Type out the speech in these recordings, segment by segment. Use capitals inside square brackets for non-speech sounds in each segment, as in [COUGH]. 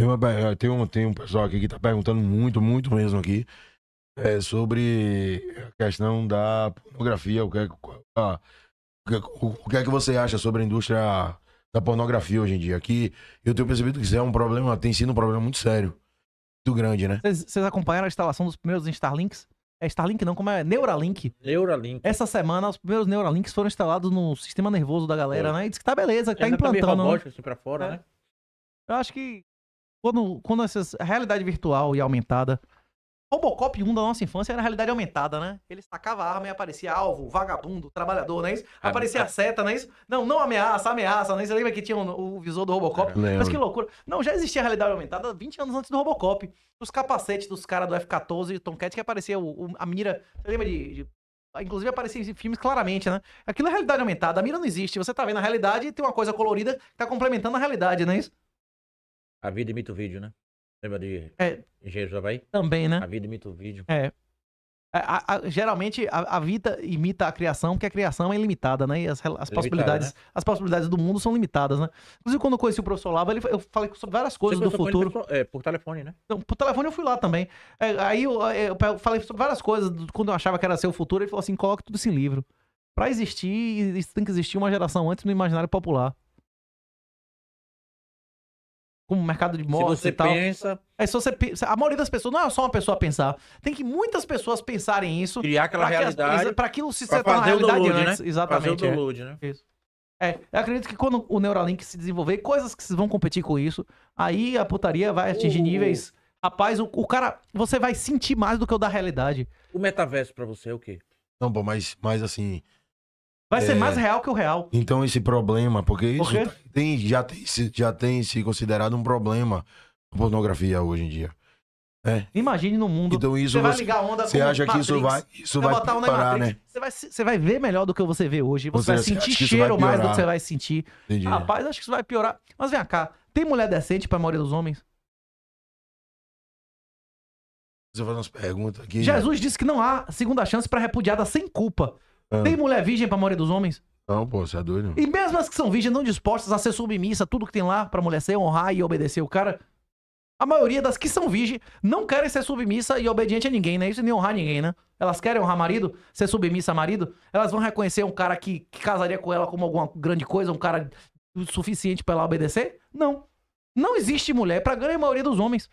Tem, uma, eh, tem, um, tem um pessoal aqui que tá perguntando muito, muito mesmo aqui. É, sobre a questão da pornografia. O que, é, a, ah, é o que é que você acha sobre a indústria da pornografia hoje em dia? Que eu tenho percebido que isso é um problema, tem sido um problema muito sério. Muito grande, né? Vocês acompanharam a instalação dos primeiros Starlinks? É Starlink não, como é? Neuralink. Neuralink. Essa semana, os primeiros Neuralinks foram instalados no sistema nervoso da galera, é. né? E diz que tá beleza, que tá implantando. Tá meio né? robótico, assim, pra fora, é. né? Eu acho que quando, quando essas realidade virtual e aumentada. Robocop 1 da nossa infância era realidade aumentada, né? Ele sacava a arma e aparecia alvo, vagabundo, trabalhador, não é isso? É, aparecia a é. seta, não é isso? Não, não ameaça, ameaça, não é isso? Você lembra que tinha o, o visor do Robocop? É. Mas que loucura. Não, já existia a realidade aumentada 20 anos antes do Robocop. Os capacetes dos caras do F-14 e Tomcat que aparecia o, o, a mira. Você lembra de, de Inclusive aparecia em filmes claramente, né? Aquilo é realidade aumentada. A mira não existe. Você tá vendo a realidade e tem uma coisa colorida que tá complementando a realidade, não é isso? A Vida Imita o Vídeo, né? Lembra de é, Engenheiro Javaí? Também, né? A Vida Imita o Vídeo. É. A, a, geralmente a, a, vida imita a criação, porque a criação é ilimitada, né? E as, as possibilidades, né? as possibilidades do mundo são limitadas, né? Inclusive, quando eu conheci o professor Lava, ele, eu falei sobre várias coisas Você do futuro. é, por telefone, né? Então, por telefone eu fui lá também. É, aí eu, é, eu, eu, falei sobre várias coisas quando eu achava que era seu futuro, ele falou assim: coloque tudo isso em livro. Pra existir, tem que existir uma geração antes no imaginário popular como mercado de moda e tal. Pensa... Aí é, se você pensa. A maioria das pessoas não é só uma pessoa pensar. Tem que muitas pessoas pensarem isso. Criar aquela pra realidade. Para aquilo se setar na realidade download, antes. Né? Exatamente. Fazer o download, né? é. né? Isso. É, eu acredito que quando o Neuralink se desenvolver, coisas que vão competir com isso, aí a putaria vai atingir uh. níveis. Rapaz, o, o, cara. Você vai sentir mais do que o da realidade. O metaverso para você é o quê? Não, bom, mas, mas assim. Vai ser é. mais real que o real. Então esse problema, porque Por isso tá, tem, já, tem, já tem se considerado um problema a pornografia hoje em dia. É. Imagine no mundo. Então isso você vai ligar a onda Você acha Matrix, que isso vai, isso vai, botar piorar, né? Você vai, você vai ver melhor do que você vê hoje. Você, você vai sentir cheiro vai mais do que você vai sentir. Entendi. Rapaz, acho que isso vai piorar. Mas vem cá, tem mulher decente pra maioria dos homens? Deixa eu fazer umas perguntas aqui. Né? Jesus disse que não há segunda chance para repudiada sem culpa. Ah. Tem mulher virgem pra maioria dos homens? Não, pô, você é doido. E mesmo as que são virgens não dispostas a ser submissa, tudo que tem lá pra mulher ser, honrar e obedecer o cara. A maioria das que são virgens não querem ser submissa e obediente a ninguém, né? Isso nem honrar ninguém, né? Elas querem honrar marido, ser submissa a marido. Elas vão reconhecer um cara que, que casaria com ela como alguma grande coisa, um cara suficiente para ela obedecer? Não. Não existe mulher pra grande maioria dos homens.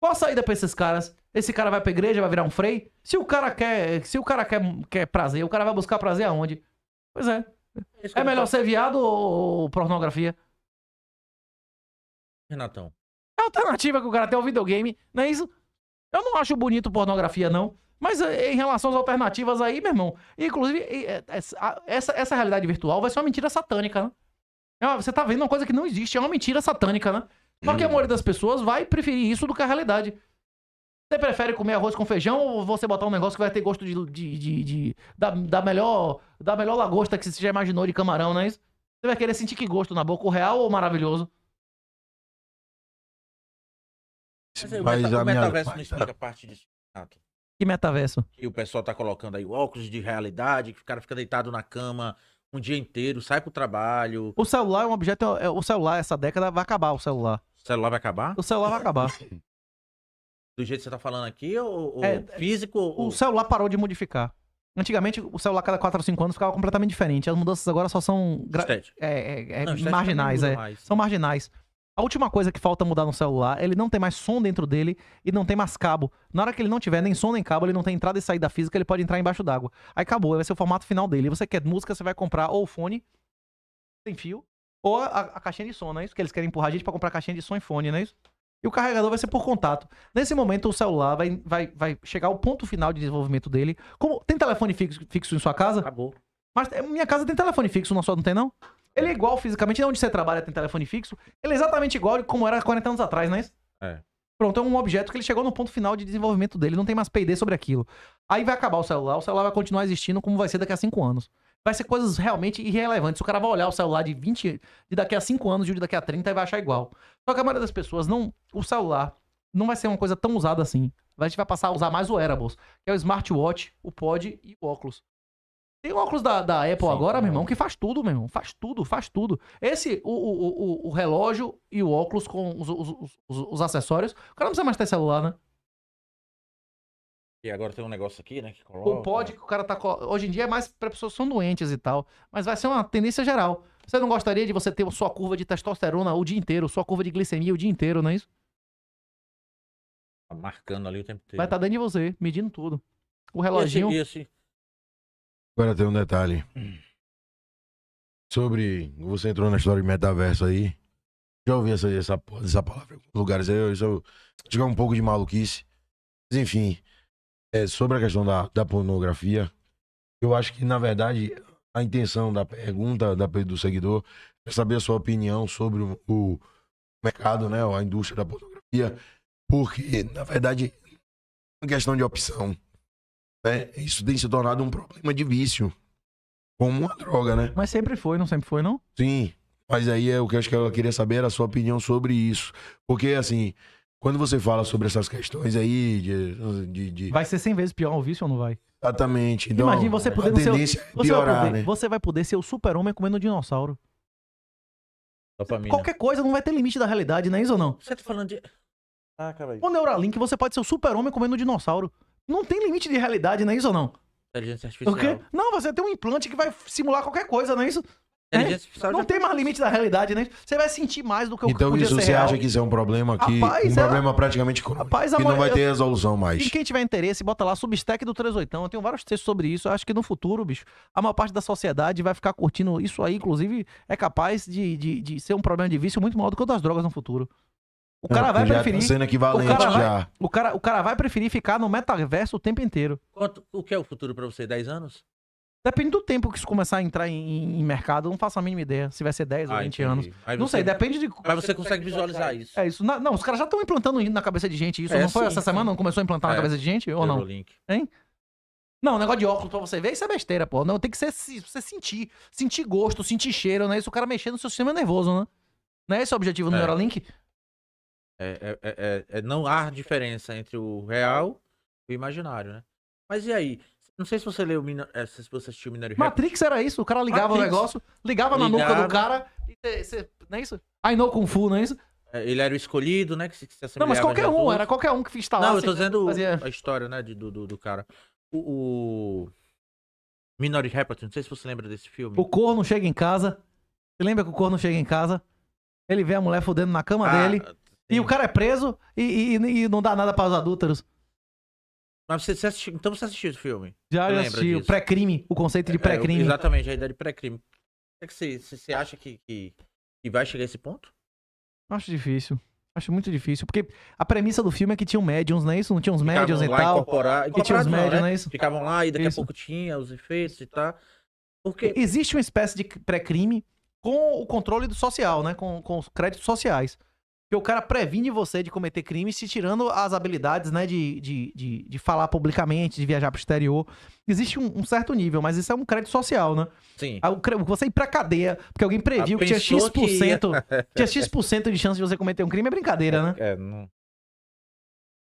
Qual a saída pra esses caras? Esse cara vai pra igreja, vai virar um frei. Se o cara quer, se o cara quer, quer prazer, o cara vai buscar prazer aonde? Pois é. É, é melhor ser viado ou pornografia? Renatão. É a alternativa que o cara tem ao videogame, não é isso? Eu não acho bonito pornografia, não. Mas eh, em relação às alternativas aí, meu irmão, inclusive, eh, essa, essa realidade virtual vai ser uma mentira satânica, né? É você tá vendo uma coisa que não existe, é uma mentira satânica, né? Só que a uhum. maioria das pessoas vai preferir isso do que a realidade. Você prefere comer arroz com feijão ou você botar um negócio que vai ter gosto de. de, de, de da, da, melhor, da melhor lagosta que você já imaginou de camarão, não é isso? Você vai querer sentir que gosto na boca, o real ou maravilhoso? Mas o, meta, o metaverso minha... não explica parte disso, Renato. Que metaverso? Que o pessoal tá colocando aí óculos de realidade, que o cara fica deitado na cama um dia inteiro, sai pro trabalho. O celular é um objeto. É, é, o celular, essa década, vai acabar o celular. O celular vai acabar? O celular vai acabar. [LAUGHS] Do jeito que você tá falando aqui, ou, é, físico? O ou... celular parou de modificar. Antigamente, o celular cada 4 ou 5 anos ficava completamente diferente. As mudanças agora só são gra... É, é, é, não, marginais. É. São marginais. A última coisa que falta mudar no celular, ele não tem mais som dentro dele e não tem mais cabo. Na hora que ele não tiver nem som nem cabo, ele não tem entrada e saída física, ele pode entrar embaixo d'água. Aí acabou, vai ser é o formato final dele. Você quer música, você vai comprar ou o fone sem fio ou a, a caixinha de som, não é isso? Que eles querem empurrar a gente para comprar caixinha de som e fone, não é isso? E o carregador vai ser por contato. Nesse momento, o celular vai, vai, vai chegar ao ponto final de desenvolvimento dele. Como Tem telefone fixo, fixo em sua casa? Acabou. Mas é, minha casa tem telefone fixo, na sua não tem, não? Ele é igual fisicamente, onde você trabalha tem telefone fixo. Ele é exatamente igual como era 40 anos atrás, não é isso? É. Pronto, é um objeto que ele chegou no ponto final de desenvolvimento dele, não tem mais PD sobre aquilo. Aí vai acabar o celular, o celular vai continuar existindo como vai ser daqui a 5 anos vai ser coisas realmente irrelevantes. O cara vai olhar o celular de 20, de daqui a 5 anos, de daqui a 30 e vai achar igual. Só que a maioria das pessoas não. O celular não vai ser uma coisa tão usada assim. A gente vai passar a usar mais o Wearables, que é o smartwatch, o pod e o óculos. Tem o óculos da, da Apple Sim, agora, é. meu irmão, que faz tudo, meu irmão. Faz tudo, faz tudo. Esse, o, o, o, o relógio e o óculos com os, os, os, os acessórios, o cara não precisa mais ter celular, né? E agora tem um negócio aqui, né? Que coloca... Ou pode que o cara tá. Hoje em dia é mais para pessoas que são doentes e tal. Mas vai ser uma tendência geral. Você não gostaria de você ter sua curva de testosterona o dia inteiro, sua curva de glicemia o dia inteiro, não é isso? Tá marcando ali o tempo inteiro. Vai estar tá dentro de você, medindo tudo. O reloginho. Esse, esse... Agora tem um detalhe. Hum. Sobre. Você entrou na história de metaverso aí. Já ouvi essa, essa, essa palavra em alguns lugares. Eu, eu, eu, eu, um pouco de maluquice. Mas enfim é, sobre a questão da, da pornografia, eu acho que, na verdade, a intenção da pergunta da, do seguidor é saber a sua opinião sobre o, o mercado, né? A indústria da pornografia. Porque, na verdade, é uma questão de opção. Né? Isso tem se tornado um problema de vício. Como uma droga, né? Mas sempre foi, não sempre foi, não? Sim. Mas aí é o que eu acho que eu queria saber era a sua opinião sobre isso. Porque, assim, quando você fala sobre essas questões aí de. de, de... Vai ser 100 vezes pior o vício ou não vai? Exatamente. Então, Imagina você podendo ser. É você, piorar, vai poder, né? você vai poder ser o super-homem comendo um dinossauro. Dopamina. Qualquer né? coisa não vai ter limite da realidade, não é isso ou não? Você tá falando de. Ah, caralho. O Neuralink, você pode ser o super-homem comendo um dinossauro. Não tem limite de realidade, não é isso ou não? Inteligência artificial. Não, você tem um implante que vai simular qualquer coisa, não é isso? É. Não tem mais limite da realidade, né? Você vai sentir mais do que o então, que Então isso você real. acha que isso é um problema que Rapaz, um é. problema praticamente Rapaz, que amor, não vai ter resolução mais. E quem tiver interesse, bota lá Substack do 381. Eu tenho vários textos sobre isso. Eu acho que no futuro, bicho, a maior parte da sociedade vai ficar curtindo isso aí. Inclusive, é capaz de, de, de ser um problema de vício muito maior do que o das drogas no futuro. O cara vai preferir. Tá sendo equivalente o cara vai, já. O cara, o cara vai preferir ficar no metaverso o tempo inteiro. Quanto, o que é o futuro para você? 10 anos? Depende do tempo que isso começar a entrar em, em mercado, não faço a mínima ideia se vai ser 10 ou 20 ah, entendi. anos. Aí não você... sei, depende de. Mas você consegue visualizar isso. É isso. Não, não os caras já estão implantando na cabeça de gente isso. É, não foi sim, essa sim. semana? Não começou a implantar é. na cabeça de gente? Ou não? Link. Hein? Não, negócio de óculos pra você ver, isso é besteira, pô. Não, tem que ser você sentir. Sentir gosto, sentir cheiro, né? Isso o cara mexendo no seu sistema nervoso, né? Não é esse o objetivo do é. Neuralink? É, é, é, é, é, não há diferença entre o real e o imaginário, né? Mas e aí? Não sei se você leu o é, eh, se você assistiu Minor Matrix era isso? O cara ligava Matrix. o negócio, ligava, ligava, na nuca do cara e cê, não é isso? I know Kung Fu, não é isso? É, ele era o escolhido, né? Que se, que se não, mas qualquer um, era qualquer um que instalasse. Não, eu assim, tô dizendo fazia... a história, né, de, do, do, do, cara. O, o... Minority Report, não sei se você lembra desse filme. O corno chega em casa. Você lembra que o corno chega em casa? Ele vê a mulher fodendo na cama ah, dele. Sim. E o cara é preso e, e, e não dá nada para os adúlteros. Mas você, você assistiu, então você assistiu o filme? Já eu assisti, o pré-crime, o conceito de é, é, pré-crime. É, exatamente, a ideia de pré-crime. É que você, você acha que, que, que, vai chegar a esse ponto? Acho difícil. Acho muito difícil, porque a premissa do filme é que tinham médiums, não é isso? Não tinha uns Ficavam médiums e tal? Que tinha uns médiums, né? não é isso? Ficavam lá e daqui isso. a pouco tinha os efeitos e tal. Porque... Existe uma espécie de pré-crime com o controle do social, né? Com, com os créditos sociais que o cara previne você de cometer crimes se tirando as habilidades, né, de, de, de, de falar publicamente, de viajar pro exterior. Existe um, um, certo nível, mas isso é um crédito social, né? Sim. Ah, você ir pra cadeia, porque alguém previu que tinha X%, que... [LAUGHS] tinha X% de chance de você cometer um crime, é brincadeira, é, né? É, não...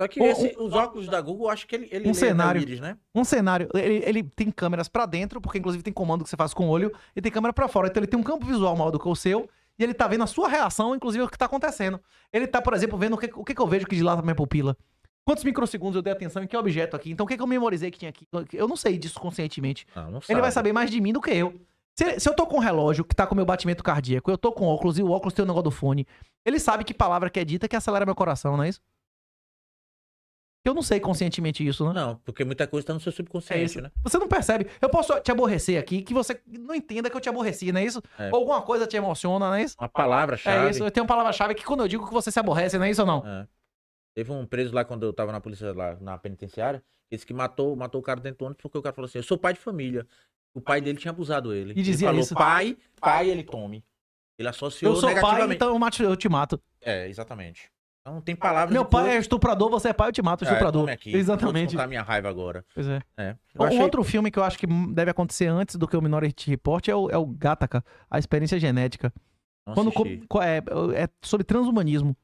Só que esse, um, os óculos da Google, acho que ele, ele um cenário, íris, né? Um cenário. Ele, ele tem câmeras para dentro, porque inclusive tem comando que você faz com o olho, e tem câmera para fora. Então ele tem um campo visual maior do que o seu, e ele tá vendo a sua reação, inclusive o que tá acontecendo. Ele tá, por exemplo, vendo o que, o que, que eu vejo que dilata minha pupila. Quantos microsegundos eu dei atenção em que objeto aqui? Então o que, que eu memorizei que tinha aqui? Eu não sei disso conscientemente. Ah, não, ele vai saber mais de mim do que eu. Se, se, eu tô com um relógio que tá com meu batimento cardíaco, eu tô com óculos e o óculos tem o negócio do fone, ele sabe que palavra que é dita que acelera meu coração, não é isso? Eu não sei conscientemente isso, né? Não, porque muita coisa tá no seu subconsciente, é né? Você não percebe. Eu posso te aborrecer aqui, que você não entenda que eu te aborreci, não é isso? É. Alguma coisa te emociona, não é isso? Uma palavra-chave. É isso, eu tenho uma palavra-chave que quando eu digo que você se aborrece, não é isso ou não? É. Teve um preso lá quando eu tava na polícia, lá na penitenciária, esse que matou, matou o cara dentro do ônibus porque o cara falou assim, eu sou pai de família. O pai dele tinha abusado ele. E dizia ele falou, isso? pai, pai, ele tome. Ele associou eu sou negativamente. Pai, então eu te mato. É, exatamente. Não tem ah, palavras. Meu pai é estuprador, você é pai, eu te mato, é, estuprador. aqui. É Exatamente. Vou minha raiva agora. Pois é. é. Um achei... outro filme que eu acho que deve acontecer antes do que o Minority Report é o, é o Gataca, a experiência genética. Quando é, é sobre transhumanismo.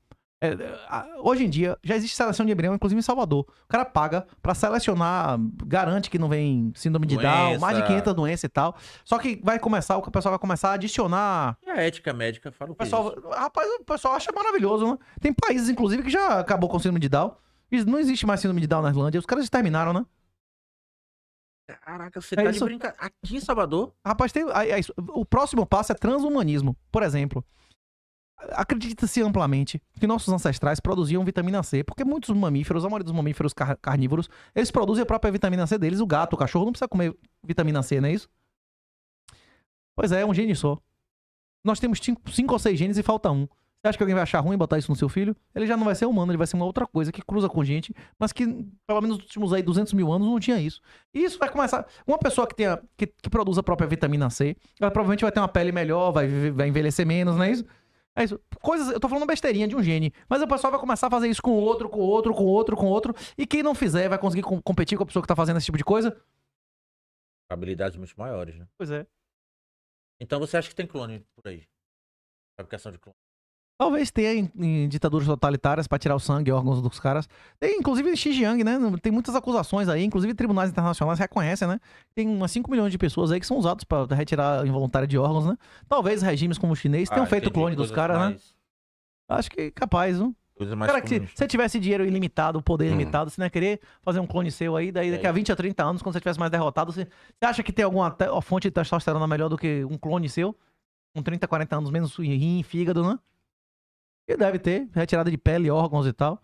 É, é hoje em dia, já existe seleção de embrião, inclusive em Salvador. O cara paga para selecionar, garante que não vem síndrome de doença. Down, mais de 500 doenças e tal. Só que vai começar, o pessoal vai começar a adicionar. E é a ética médica fala o, o é pessoal, Rapaz, o pessoal acha maravilhoso, né? Tem países, inclusive, que já acabou com síndrome de Down. Não existe mais síndrome de Down na Irlanda. Os caras terminaram, né? Caraca, você é tá isso. de brincadeira. Aqui em Salvador? Rapaz, tem, o próximo passo é transhumanismo, por exemplo. Acredita-se amplamente que nossos ancestrais produziam vitamina C, porque muitos mamíferos, a maioria dos mamíferos car carnívoros, eles produzem a própria vitamina C deles. O gato, o cachorro não precisa comer vitamina C, não é isso? Pois é, é um gene só. Nós temos cinco, cinco ou seis genes e falta um. Você acha que alguém vai achar ruim botar isso no seu filho? Ele já não vai ser humano, ele vai ser uma outra coisa que cruza com gente, mas que pelo menos nos últimos aí 200 mil anos não tinha isso. E isso vai começar. Uma pessoa que, tenha, que, que produz a própria vitamina C, ela provavelmente vai ter uma pele melhor, vai, vai envelhecer menos, não é isso? É isso. Coisas, eu tô falando besteirinha de um gene, mas o pessoal vai começar a fazer isso com outro, com outro, com outro, com outro, e quem não fizer vai conseguir com, competir com a pessoa que tá fazendo esse tipo de coisa? Habilidades muito maiores, né? Pois é. Então você acha que tem clone por aí? Fabricação de clone. Talvez tenha em, em ditaduras totalitárias para tirar o sangue e órgãos dos caras. Tem, inclusive, em Xinjiang, né? Tem muitas acusações aí, inclusive tribunais internacionais reconhecem, né? Tem umas 5 milhões de pessoas aí que são usados para retirar involuntária de órgãos, né? Talvez regimes como o chinês tenham ah, feito clone dos caras, né? mais... né? Acho que capaz, não? Cara, que se você tivesse dinheiro ilimitado, poder hum. se você não ia querer fazer um clone seu aí, daí daqui a 20 é. a 30 anos, quando você tivesse mais derrotado, você, você acha que tem alguma te... fonte de testosterona melhor do que um clone seu? Com 30, 40 anos menos rim, fígado, né? E deve ter retirada de pele, órgãos e tal.